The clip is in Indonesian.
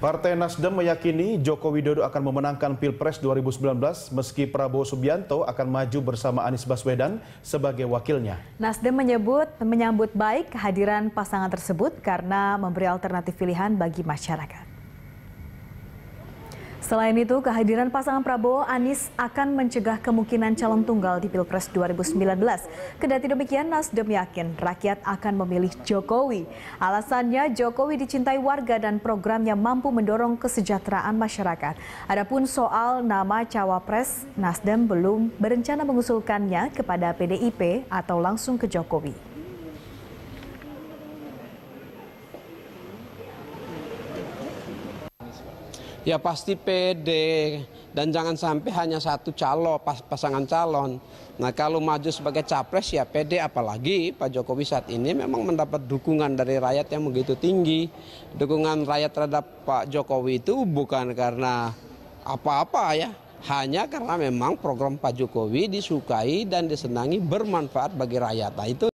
Partai Nasdem meyakini Joko Widodo akan memenangkan Pilpres 2019 meski Prabowo Subianto akan maju bersama Anies Baswedan sebagai wakilnya. Nasdem menyebut menyambut baik kehadiran pasangan tersebut karena memberi alternatif pilihan bagi masyarakat. Selain itu, kehadiran pasangan Prabowo Anies akan mencegah kemungkinan calon tunggal di Pilpres 2019. Kendati demikian, Nasdem yakin rakyat akan memilih Jokowi. Alasannya, Jokowi dicintai warga dan programnya mampu mendorong kesejahteraan masyarakat. Adapun soal nama cawapres, Nasdem belum berencana mengusulkannya kepada PDIP atau langsung ke Jokowi. ya pasti pede dan jangan sampai hanya satu calon pas pasangan calon. Nah kalau maju sebagai capres ya pede apalagi Pak Jokowi saat ini memang mendapat dukungan dari rakyat yang begitu tinggi. Dukungan rakyat terhadap Pak Jokowi itu bukan karena apa-apa ya, hanya karena memang program Pak Jokowi disukai dan disenangi bermanfaat bagi rakyat. Nah, itu